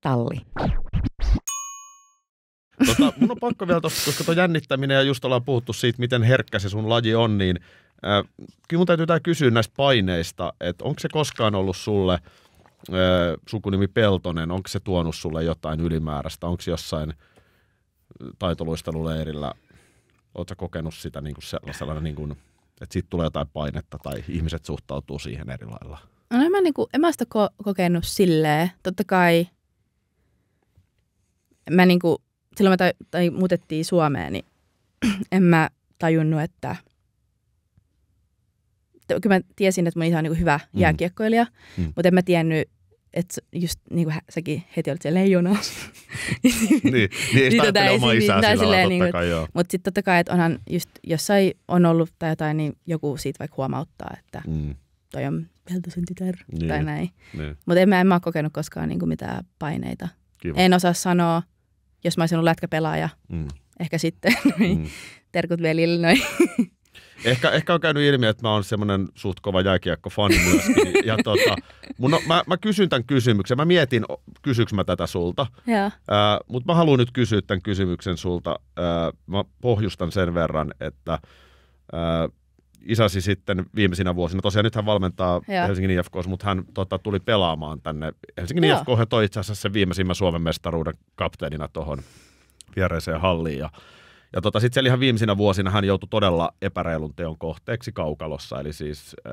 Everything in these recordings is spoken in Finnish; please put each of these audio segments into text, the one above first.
Talli. Tota, mun on pakko vielä, tosta, koska tuo jännittäminen ja just ollaan puhuttu siitä, miten herkkä se sun laji on, niin äh, kyllä mun täytyy tää kysyä näistä paineista, että onko se koskaan ollut sulle – äh, sukunimi Peltonen, onko se tuonut sulle jotain ylimääräistä? Onko jossain äh, taitoluisteluleirillä, oletko kokenut sitä niin kuin sellaisena, niin kuin, että siitä tulee jotain painetta tai ihmiset suhtautuu siihen eri lailla? No en mä, niin kuin, en mä sitä ko- kokenut silleen. Totta kai mä kuin, niinku, silloin me taj- tai muutettiin Suomeen, niin en mä tajunnut, että kyllä mä tiesin, että mun isä on niin hyvä mm. jääkiekkoilija, mm. mutta en mä tiennyt, että just niin kuin säkin heti olit siellä leijona. niin, niin, ei niin tota sitä ajattele omaa siis- isää niin, sillä silleen, niin, kai, joo. Mutta sitten totta kai, että onhan just jossain on ollut tai jotain, niin joku siitä vaikka huomauttaa, että mm. toi on Peltosen tytär niin. tai näin. Niin. Mutta en, en mä, en mä ole kokenut koskaan niin kuin mitään paineita. Kiva. En osaa sanoa, jos mä olisin ollut lätkäpelaaja. Mm. Ehkä sitten. Mm. Terkut velille noin. Ehkä, ehkä on käynyt ilmi, että mä oon semmoinen suht kova jääkiekko-fani myöskin. Niin- ja tota, mun on, mä, mä kysyn tämän kysymyksen. Mä mietin, kysyykö mä tätä sulta. Äh, Mutta mä haluan nyt kysyä tämän kysymyksen sulta. Äh, mä pohjustan sen verran, että äh, isäsi sitten viimeisinä vuosina, tosiaan nyt hän valmentaa Joo. Helsingin IFK, mutta hän tota, tuli pelaamaan tänne. Helsingin Joo. IFK hän toi itse asiassa sen viimeisimmän Suomen mestaruuden kapteenina tuohon viereiseen halliin. Ja, ja tota, sitten siellä ihan viimeisinä vuosina hän joutui todella epäreilun teon kohteeksi kaukalossa, eli siis äh,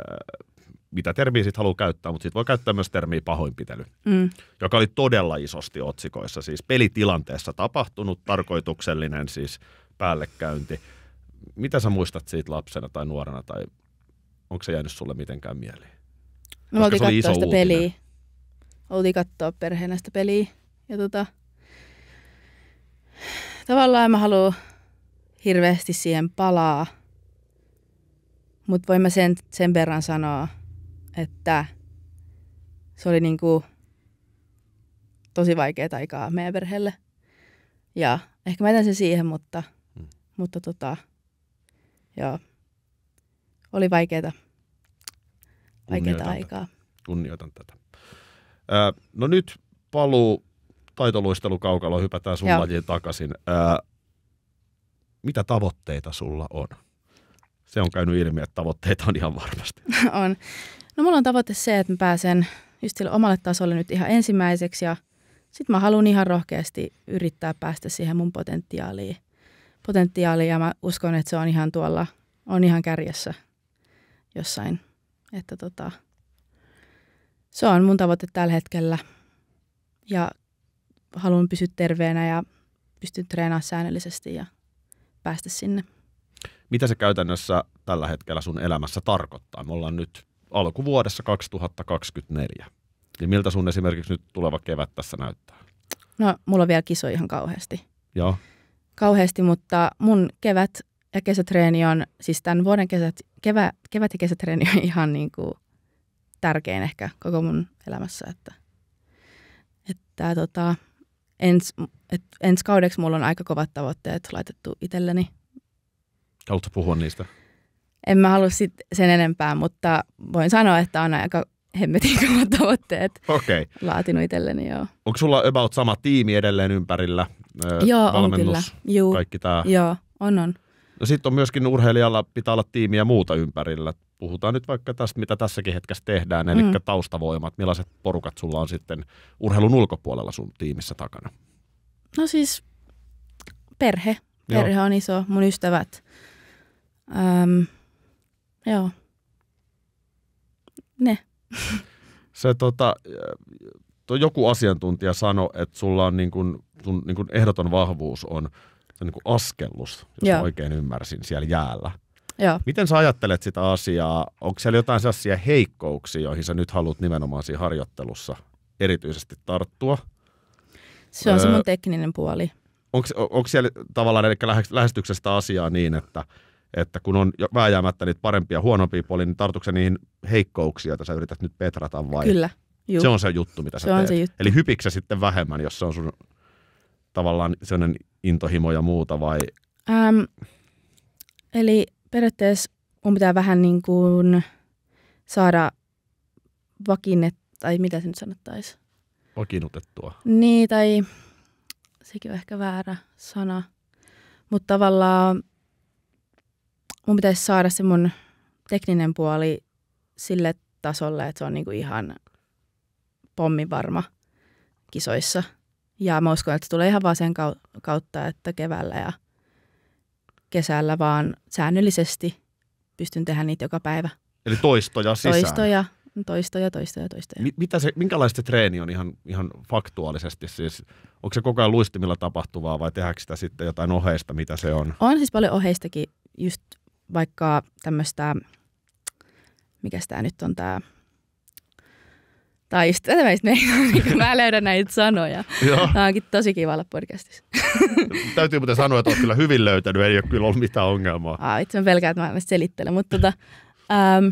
mitä termiä sitten haluaa käyttää, mutta sitten voi käyttää myös termiä pahoinpitely, mm. joka oli todella isosti otsikoissa. Siis pelitilanteessa tapahtunut, tarkoituksellinen siis päällekäynti – mitä sä muistat siitä lapsena tai nuorena, tai onko se jäänyt sulle mitenkään mieleen? No, me oltiin katsoa sitä peliä. Oltiin katsoa perheenä sitä peliä. Ja tota, tavallaan mä haluan hirveästi siihen palaa. Mutta voin mä sen, sen verran sanoa, että se oli niinku tosi vaikea aikaa meidän perheelle. Ja ehkä mä jätän sen siihen, mutta, mm. mutta tota, Joo. Oli vaikeata, vaikeata aikaa. Kunnioitan tätä. Ö, no nyt paluu kaukalo, hypätään sun Joo. lajiin takaisin. Ö, mitä tavoitteita sulla on? Se on käynyt ilmi, että tavoitteita on ihan varmasti. on. No mulla on tavoite se, että mä pääsen just omalle tasolle nyt ihan ensimmäiseksi ja sitten mä haluan ihan rohkeasti yrittää päästä siihen mun potentiaaliin. Potentiaali ja mä uskon, että se on ihan tuolla, on ihan kärjessä jossain. Että tota, se on mun tavoite tällä hetkellä ja haluan pysyä terveenä ja pystyn treenaamaan säännöllisesti ja päästä sinne. Mitä se käytännössä tällä hetkellä sun elämässä tarkoittaa? Me ollaan nyt alkuvuodessa 2024. Niin miltä sun esimerkiksi nyt tuleva kevät tässä näyttää? No, mulla on vielä kiso ihan kauheasti. Joo kauheasti, mutta mun kevät ja kesätreeni on, siis tämän vuoden kesät, kevä, kevät ja kesätreeni on ihan niin kuin tärkein ehkä koko mun elämässä. Että, että tota, ens, et, ensi kaudeksi mulla on aika kovat tavoitteet laitettu itselleni. Haluatko puhua niistä? En mä halua sit sen enempää, mutta voin sanoa, että on aika hemmetin kovat tavoitteet okay. laatinut itselleni. Joo. Onko sulla about sama tiimi edelleen ympärillä Joo, valmennus, on kyllä. Juu. kaikki tämä. Joo, on on. No sitten on myöskin urheilijalla pitää olla tiimiä muuta ympärillä. Puhutaan nyt vaikka tästä, mitä tässäkin hetkessä tehdään, eli mm. taustavoimat. Millaiset porukat sulla on sitten urheilun ulkopuolella sun tiimissä takana? No siis perhe. Perhe joo. on iso, mun ystävät. Öm, joo. Ne. Se tota, joku asiantuntija sanoi, että sulla on niin kuin, sun niin kuin ehdoton vahvuus on se niin kuin askellus, jos Joo. oikein ymmärsin, siellä jäällä. Joo. Miten sä ajattelet sitä asiaa? Onko siellä jotain sellaisia heikkouksia, joihin sä nyt haluat nimenomaan siinä harjoittelussa erityisesti tarttua? Se on öö, se mun öö, tekninen puoli. Onko, onko siellä tavallaan eli lähestyksestä asiaa niin, että, että kun on vääjäämättä niitä parempia ja huonompia puolia, niin tartutko niihin heikkouksia, joita sä yrität nyt petrata vai? Kyllä, Juh. Se on se juttu, mitä se sä on teet. Se juttu. Eli hypiksä sitten vähemmän, jos se on sun tavallaan sellainen intohimo ja muuta vai? Äm, eli periaatteessa mun pitää vähän niin kuin saada vakiinnet, tai mitä se nyt sanottaisi? Vakiinnutettua. Niin, tai sekin on ehkä väärä sana. Mutta tavallaan mun pitäisi saada se mun tekninen puoli sille tasolle, että se on niinku ihan Pommi varma kisoissa. Ja mä uskon, että se tulee ihan vaan sen kautta, että keväällä ja kesällä vaan säännöllisesti pystyn tehdä niitä joka päivä. Eli toistoja sisään. Toistoja, toistoja, toistoja, toistoja. mitä se, minkälaista treeni on ihan, ihan faktuaalisesti? Siis, onko se koko ajan luistimilla tapahtuvaa vai tehdäänkö sitä sitten jotain oheista, mitä se on? On siis paljon oheistakin, just vaikka tämmöistä, mikä tämä nyt on tämä tai taistelevaista. Meitä, niin mä löydän näitä sanoja. Tämä onkin tosi kiva olla podcastissa. Täytyy muuten sanoa, että olet kyllä hyvin löytänyt, ei ole kyllä ollut mitään ongelmaa. Aa, itse on pelkää, että mä selittelen, mutta tota, ähm,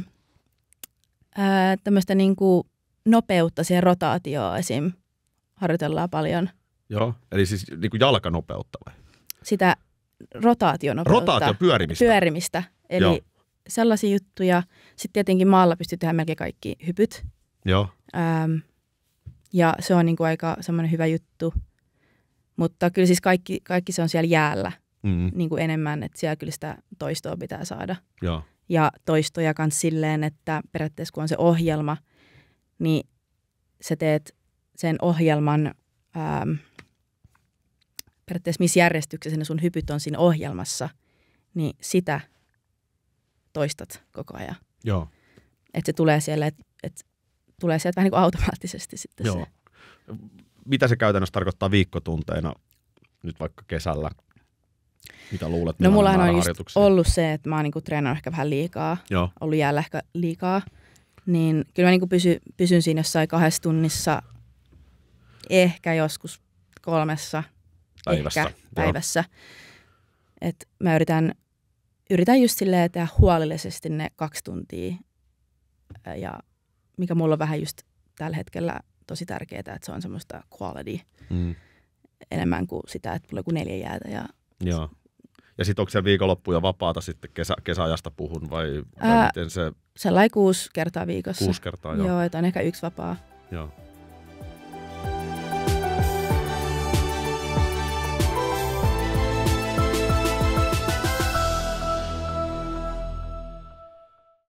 äh, tämmöistä niinku nopeutta siihen rotaatioon esim. harjoitellaan paljon. Joo, eli siis niinku jalkanopeutta vai? Sitä rotaationopeutta. Rotaatio pyörimistä. Pyörimistä, eli Joo. sellaisia juttuja. Sitten tietenkin maalla pystyy tehdä melkein kaikki hypyt. Joo Ähm, ja se on niin kuin aika semmoinen hyvä juttu. Mutta kyllä siis kaikki, kaikki se on siellä jäällä mm-hmm. niin kuin enemmän, että siellä kyllä sitä toistoa pitää saada. Ja, Ja toistoja myös silleen, että periaatteessa kun on se ohjelma, niin sä teet sen ohjelman, ähm, periaatteessa missä järjestyksessä ne sun hypyt on siinä ohjelmassa, niin sitä toistat koko ajan. Että se tulee siellä, että et tulee sieltä vähän niin kuin automaattisesti sitten Joo. se. Mitä se käytännössä tarkoittaa viikkotunteina nyt vaikka kesällä? Mitä luulet, no mulla on just ollut se, että mä oon niinku treenannut ehkä vähän liikaa, Joo. ollut jäällä ehkä liikaa. Niin kyllä mä niinku pysy, pysyn siinä jossain kahdessa tunnissa, ehkä joskus kolmessa päivässä. Ehkä päivässä. Et mä yritän, yritän just silleen tehdä huolellisesti ne kaksi tuntia ja mikä mulla on vähän just tällä hetkellä tosi tärkeää, että se on semmoista quality mm. enemmän kuin sitä, että tulee kuin neljä jäätä. Ja, Joo. ja sitten onko se viikonloppuja vapaata sitten kesä, kesäajasta puhun vai, vai Ää, miten se? Sellainen kuusi kertaa viikossa. Kuusi kertaa, joo. Joo, että on ehkä yksi vapaa. Joo.